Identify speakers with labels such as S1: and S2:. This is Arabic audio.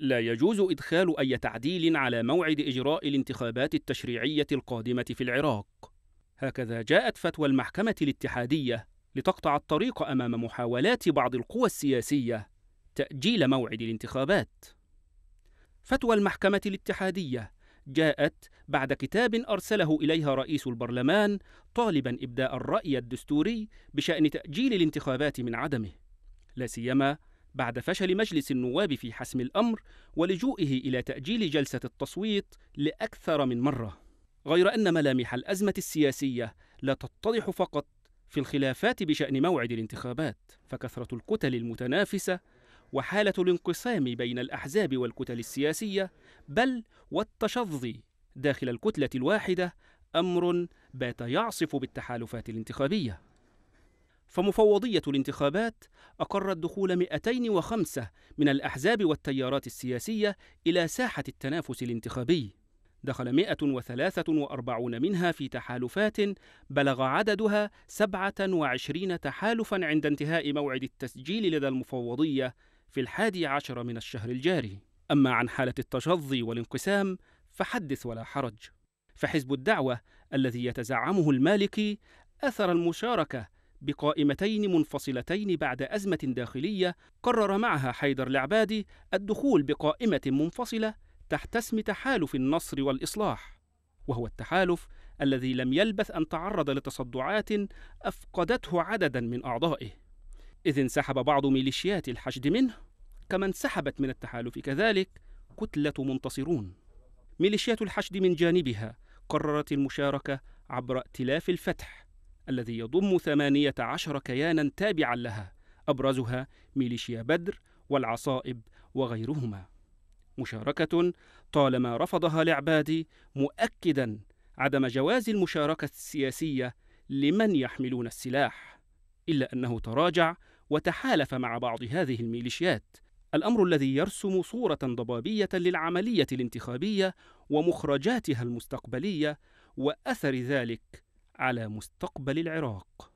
S1: لا يجوز إدخال أي تعديل على موعد إجراء الانتخابات التشريعية القادمة في العراق. هكذا جاءت فتوى المحكمة الاتحادية لتقطع الطريق أمام محاولات بعض القوى السياسية تأجيل موعد الانتخابات. فتوى المحكمة الاتحادية جاءت بعد كتاب أرسله إليها رئيس البرلمان طالبا إبداء الرأي الدستوري بشأن تأجيل الانتخابات من عدمه، لا سيما بعد فشل مجلس النواب في حسم الأمر ولجوئه إلى تأجيل جلسة التصويت لأكثر من مرة غير أن ملامح الأزمة السياسية لا تتضح فقط في الخلافات بشأن موعد الانتخابات فكثرة الكتل المتنافسة وحالة الانقسام بين الأحزاب والكتل السياسية بل والتشظي داخل الكتلة الواحدة أمر بات يعصف بالتحالفات الانتخابية فمفوضية الانتخابات أقرت دخول 205 من الأحزاب والتيارات السياسية إلى ساحة التنافس الانتخابي دخل 143 منها في تحالفات بلغ عددها 27 تحالفا عند انتهاء موعد التسجيل لدى المفوضية في الحادي عشر من الشهر الجاري أما عن حالة التشظي والانقسام فحدث ولا حرج فحزب الدعوة الذي يتزعمه المالكي أثر المشاركة بقائمتين منفصلتين بعد أزمة داخلية قرر معها حيدر العبادي الدخول بقائمة منفصلة تحت اسم تحالف النصر والإصلاح وهو التحالف الذي لم يلبث أن تعرض لتصدعات أفقدته عددا من أعضائه إذ انسحب بعض ميليشيات الحشد منه كما انسحبت من التحالف كذلك كتلة منتصرون ميليشيات الحشد من جانبها قررت المشاركة عبر ائتلاف الفتح الذي يضم 18 كيانا تابعا لها أبرزها ميليشيا بدر والعصائب وغيرهما مشاركة طالما رفضها العبادي مؤكدا عدم جواز المشاركة السياسية لمن يحملون السلاح إلا أنه تراجع وتحالف مع بعض هذه الميليشيات الأمر الذي يرسم صورة ضبابية للعملية الانتخابية ومخرجاتها المستقبلية وأثر ذلك على مستقبل العراق